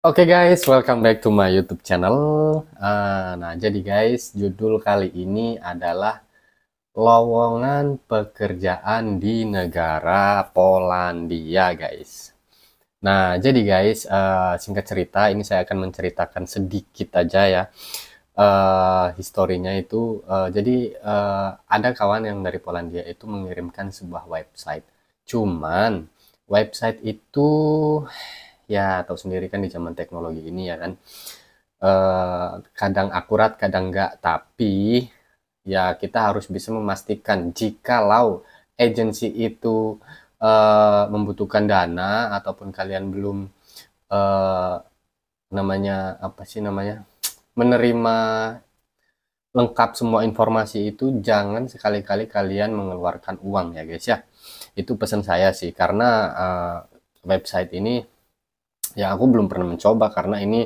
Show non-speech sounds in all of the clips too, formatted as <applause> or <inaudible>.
Oke okay guys, welcome back to my YouTube channel. Uh, nah, jadi guys, judul kali ini adalah lowongan pekerjaan di negara Polandia, guys. Nah, jadi guys, uh, singkat cerita, ini saya akan menceritakan sedikit aja ya uh, historinya itu. Uh, jadi uh, ada kawan yang dari Polandia itu mengirimkan sebuah website. Cuman website itu ya atau sendiri kan di zaman teknologi ini ya kan uh, kadang akurat kadang enggak tapi ya kita harus bisa memastikan jika jikalau agensi itu uh, membutuhkan dana ataupun kalian belum uh, namanya apa sih namanya menerima lengkap semua informasi itu jangan sekali-kali kalian mengeluarkan uang ya guys ya itu pesan saya sih karena uh, website ini ya aku belum pernah mencoba karena ini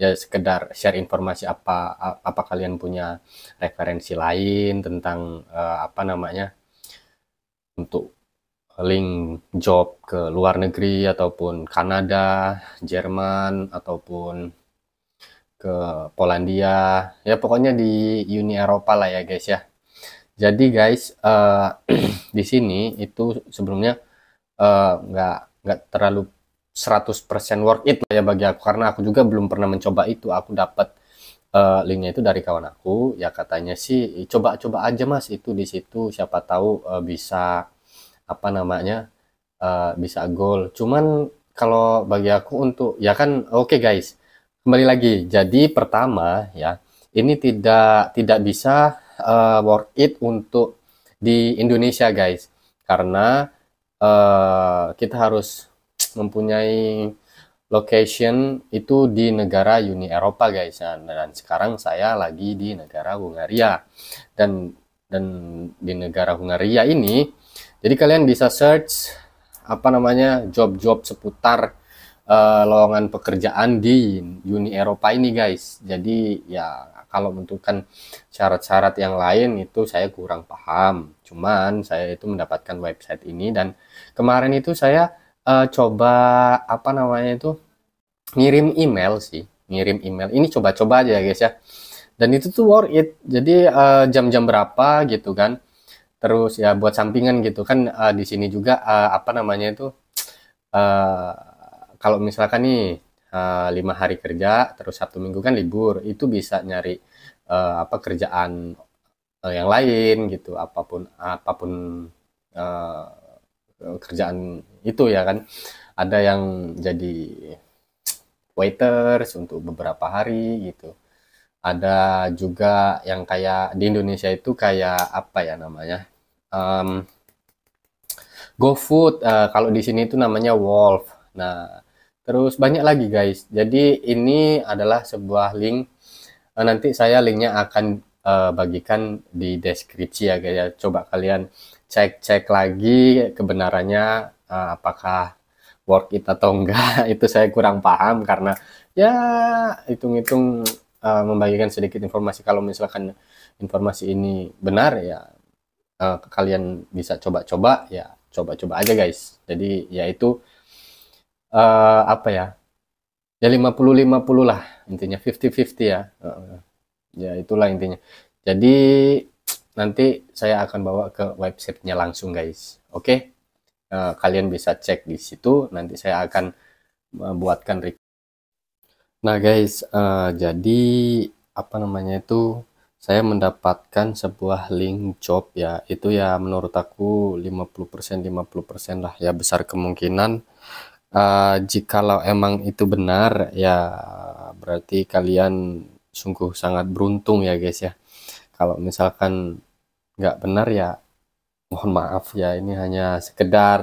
ya sekedar share informasi apa apa kalian punya referensi lain tentang uh, apa namanya untuk link job ke luar negeri ataupun Kanada, Jerman ataupun ke Polandia ya pokoknya di Uni Eropa lah ya guys ya jadi guys uh, <clears throat> di sini itu sebelumnya eh, nggak uh, nggak terlalu 100% worth it lah ya bagi aku karena aku juga belum pernah mencoba itu aku dapat uh, linknya itu dari kawan aku ya katanya sih coba-coba aja mas itu di situ siapa tahu uh, bisa apa namanya uh, bisa goal cuman kalau bagi aku untuk ya kan oke okay guys kembali lagi jadi pertama ya ini tidak tidak bisa uh, worth it untuk di Indonesia guys karena uh, kita harus mempunyai location itu di negara Uni Eropa guys nah, dan sekarang saya lagi di negara Hungaria dan dan di negara Hungaria ini jadi kalian bisa search apa namanya job-job seputar uh, lowongan pekerjaan di Uni Eropa ini guys jadi ya kalau menentukan syarat-syarat yang lain itu saya kurang paham cuman saya itu mendapatkan website ini dan kemarin itu saya uh, coba apa namanya itu ngirim email sih ngirim email ini coba-coba aja ya guys ya dan itu tuh worth it jadi eh, jam-jam uh, berapa gitu kan terus ya buat sampingan gitu kan uh, di sini juga uh, apa namanya itu uh, kalau misalkan nih lima uh, hari kerja terus satu minggu kan libur itu bisa nyari uh, apa kerjaan uh, yang lain gitu apapun apapun uh, Eh, kerjaan itu ya kan ada yang jadi waiters untuk beberapa hari gitu ada juga yang kayak di Indonesia itu kayak apa ya namanya um, GoFood uh, kalau di sini itu namanya Wolf nah terus banyak lagi guys jadi ini adalah sebuah link uh, nanti saya linknya akan uh, bagikan di deskripsi ya guys ya, coba kalian cek-cek lagi kebenarannya uh, apakah work it atau enggak <laughs> itu saya kurang paham karena ya hitung-hitung uh, membagikan sedikit informasi kalau misalkan informasi ini benar ya uh, kalian bisa coba-coba ya coba-coba aja guys jadi yaitu uh, apa ya ya 50-50 lah intinya 50-50 ya uh, ya itulah intinya jadi nanti saya akan bawa ke websitenya langsung guys oke okay? uh, eh, kalian bisa cek di situ nanti saya akan buatkan nah guys uh, jadi apa namanya itu saya mendapatkan sebuah link job ya itu ya menurut aku 50% 50% lah ya besar kemungkinan uh, jikalau emang itu benar ya berarti kalian sungguh sangat beruntung ya guys ya kalau misalkan nggak benar ya mohon maaf ya ini hanya sekedar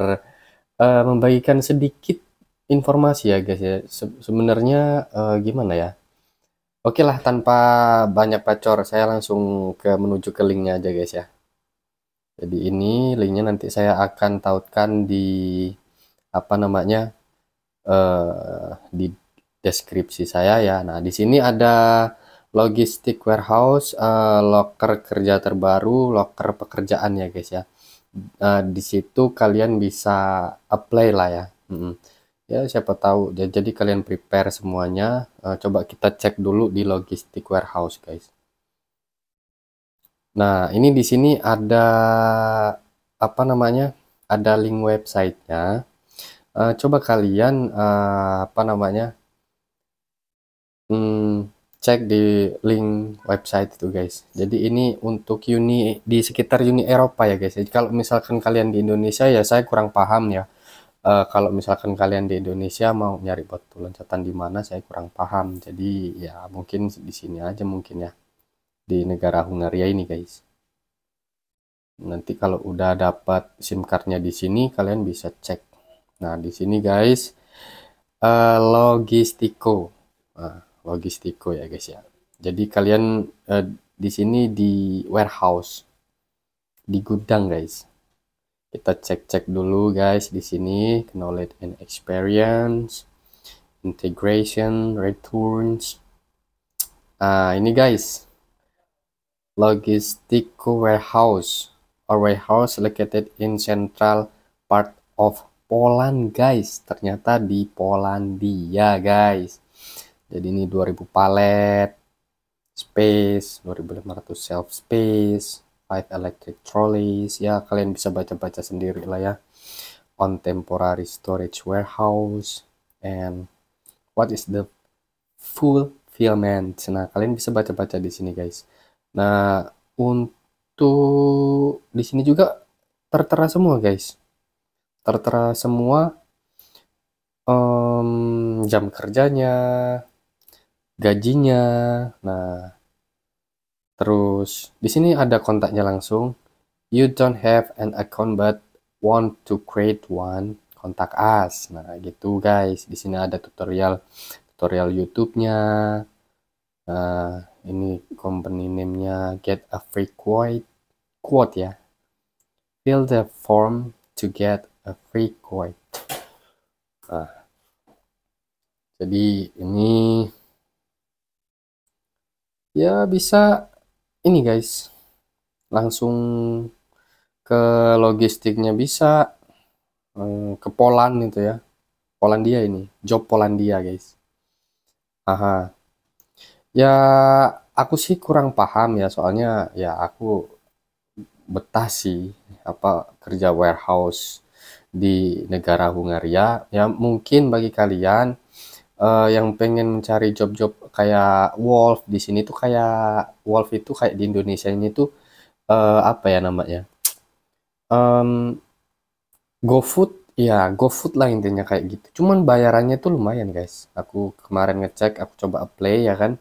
uh, membagikan sedikit informasi ya guys ya Se sebenarnya uh, gimana ya Oke lah tanpa banyak pacor saya langsung ke menuju ke linknya aja guys ya jadi ini linknya nanti saya akan tautkan di apa namanya uh, di deskripsi saya ya nah di sini ada logistik warehouse, uh, locker kerja terbaru, locker pekerjaan ya guys ya. Uh, di situ kalian bisa apply lah ya. Hmm. Ya siapa tahu. jadi kalian prepare semuanya. Uh, coba kita cek dulu di logistik warehouse guys. Nah ini di sini ada apa namanya? Ada link websitenya. Uh, coba kalian uh, apa namanya? Hmm, cek di link website itu guys jadi ini untuk uni di sekitar uni Eropa ya guys jadi kalau misalkan kalian di Indonesia ya saya kurang paham ya uh, kalau misalkan kalian di Indonesia mau nyari batu loncatan di mana saya kurang paham jadi ya mungkin di sini aja mungkin ya di negara Hungaria ini guys nanti kalau udah dapat SIM cardnya di sini kalian bisa cek nah di sini guys uh, logistiko nah Logistiko ya guys ya. Jadi kalian eh, di sini di warehouse di gudang guys. Kita cek-cek dulu guys di sini knowledge and experience, integration, returns. Ah, ini guys. Logistiko warehouse or warehouse located in central part of Poland guys ternyata di Polandia guys jadi ini 2000 palet space 2500 shelf space 5 electric trolleys ya kalian bisa baca-baca sendiri lah ya on temporary storage warehouse and what is the full fulfillment nah kalian bisa baca-baca di sini guys nah untuk di sini juga tertera semua guys tertera semua um, jam kerjanya gajinya. Nah, terus di sini ada kontaknya langsung. You don't have an account but want to create one. Kontak us. Nah, gitu guys. Di sini ada tutorial tutorial YouTube-nya. Nah, ini company name-nya get a free quote quote ya. Fill the form to get a free quote. Nah, jadi ini ya bisa ini guys langsung ke logistiknya bisa eh, ke Poland itu ya Polandia ini job Polandia guys aha ya aku sih kurang paham ya soalnya ya aku betah sih apa kerja warehouse di negara Hungaria ya mungkin bagi kalian uh, yang pengen mencari job-job kayak Wolf di sini tuh kayak Wolf itu kayak di Indonesia ini tuh uh, apa ya namanya um, GoFood ya GoFood lah intinya kayak gitu cuman bayarannya tuh lumayan guys aku kemarin ngecek aku coba apply ya kan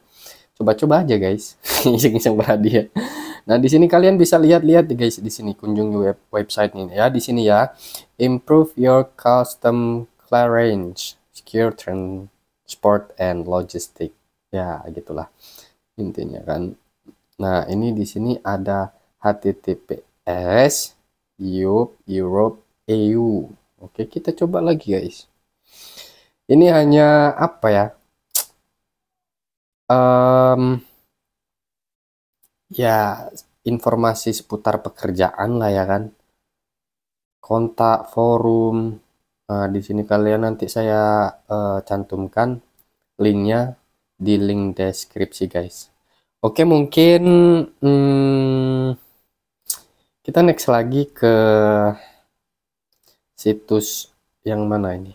coba-coba aja guys <laughs> iseng-iseng berhadiah Nah, di sini kalian bisa lihat-lihat guys di sini kunjungi web website ini ya. Di sini ya, improve your custom clearance, secure trend Transport and Logistic. Ya, gitulah intinya kan. Nah, ini di sini ada https Europe Europe EU. Oke, kita coba lagi guys. Ini hanya apa ya? Um, ya informasi seputar pekerjaan lah ya kan kontak forum Nah, di sini kalian nanti saya uh, cantumkan linknya di link deskripsi guys. Oke mungkin hmm, kita next lagi ke situs yang mana ini?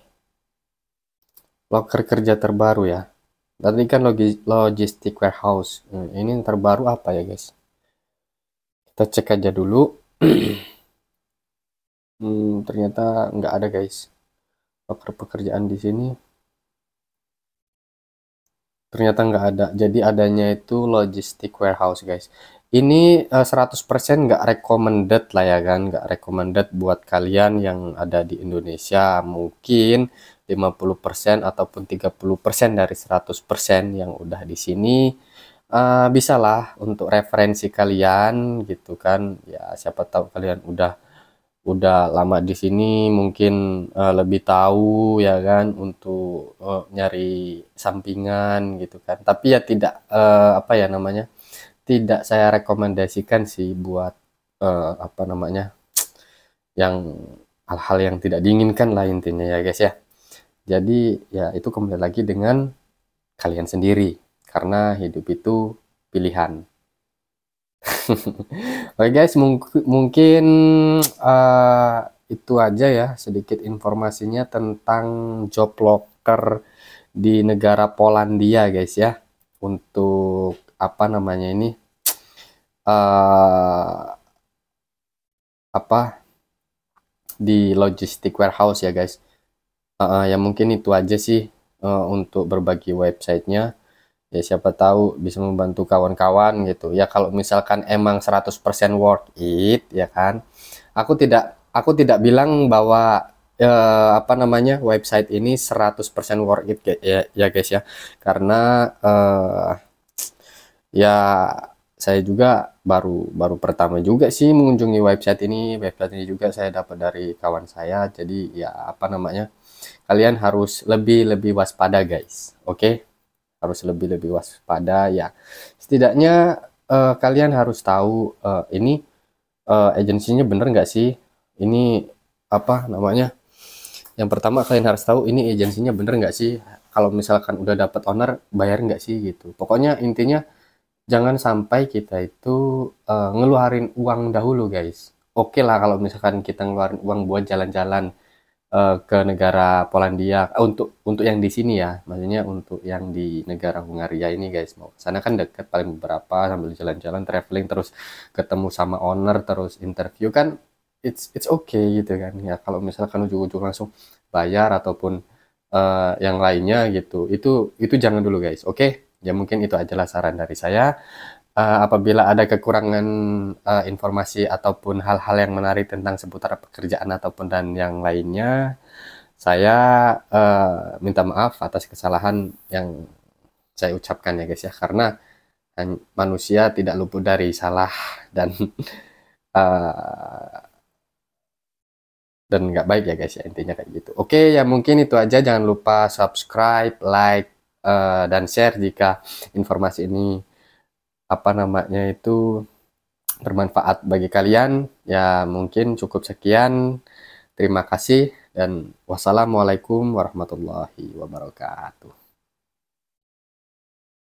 locker kerja terbaru ya. Tadi kan logistik warehouse. Hmm, ini yang terbaru apa ya guys? Kita cek aja dulu. <clears throat> hmm, ternyata nggak ada guys pekerjaan di sini ternyata nggak ada jadi adanya itu logistik warehouse guys ini uh, eh, 100% nggak recommended lah ya kan nggak recommended buat kalian yang ada di Indonesia mungkin 50% ataupun 30% dari 100% yang udah di sini uh, eh, bisalah untuk referensi kalian gitu kan ya siapa tahu kalian udah udah lama di sini mungkin uh, lebih tahu ya kan untuk uh, nyari sampingan gitu kan tapi ya tidak uh, apa ya namanya tidak saya rekomendasikan sih buat uh, apa namanya yang hal-hal yang tidak diinginkan lah intinya ya guys ya jadi ya itu kembali lagi dengan kalian sendiri karena hidup itu pilihan <laughs> Oke okay guys, mung mungkin uh, itu aja ya sedikit informasinya tentang job locker di negara Polandia guys ya. Untuk apa namanya ini uh, apa di logistik warehouse ya guys. Uh, uh, ya mungkin itu aja sih uh, untuk berbagi websitenya ya siapa tahu bisa membantu kawan-kawan gitu ya kalau misalkan emang 100% worth it ya kan aku tidak aku tidak bilang bahwa eh, apa namanya website ini 100% worth it ya, ya guys ya karena eh, ya saya juga baru baru pertama juga sih mengunjungi website ini website ini juga saya dapat dari kawan saya jadi ya apa namanya kalian harus lebih lebih waspada guys oke okay? harus lebih-lebih waspada ya. Setidaknya uh, kalian harus tahu uh, ini uh, agensinya bener nggak sih? Ini apa namanya? Yang pertama kalian harus tahu ini agensinya bener nggak sih? Kalau misalkan udah dapat owner bayar nggak sih gitu. Pokoknya intinya jangan sampai kita itu uh, ngeluarin uang dahulu guys. Oke okay lah kalau misalkan kita ngeluarin uang buat jalan-jalan uh, ke negara Polandia uh, untuk untuk yang di sini ya maksudnya untuk yang di negara Hungaria ini guys mau sana kan deket paling beberapa sambil jalan-jalan traveling terus ketemu sama owner terus interview kan it's it's okay gitu kan ya kalau misalkan ujung-ujung langsung bayar ataupun uh, yang lainnya gitu itu itu jangan dulu guys oke okay? ya mungkin itu ajalah saran dari saya uh, apabila ada kekurangan uh, informasi ataupun hal-hal yang menarik tentang seputar pekerjaan ataupun dan yang lainnya, saya uh, minta maaf atas kesalahan yang saya ucapkan ya guys ya, karena manusia tidak luput dari salah dan uh, <laughs> dan nggak baik ya guys ya intinya kayak gitu. Oke ya mungkin itu aja jangan lupa subscribe, like, uh, dan share jika informasi ini apa namanya itu bermanfaat bagi kalian. Ya mungkin cukup sekian. Terima kasih dan wassalamualaikum warahmatullahi wabarakatuh.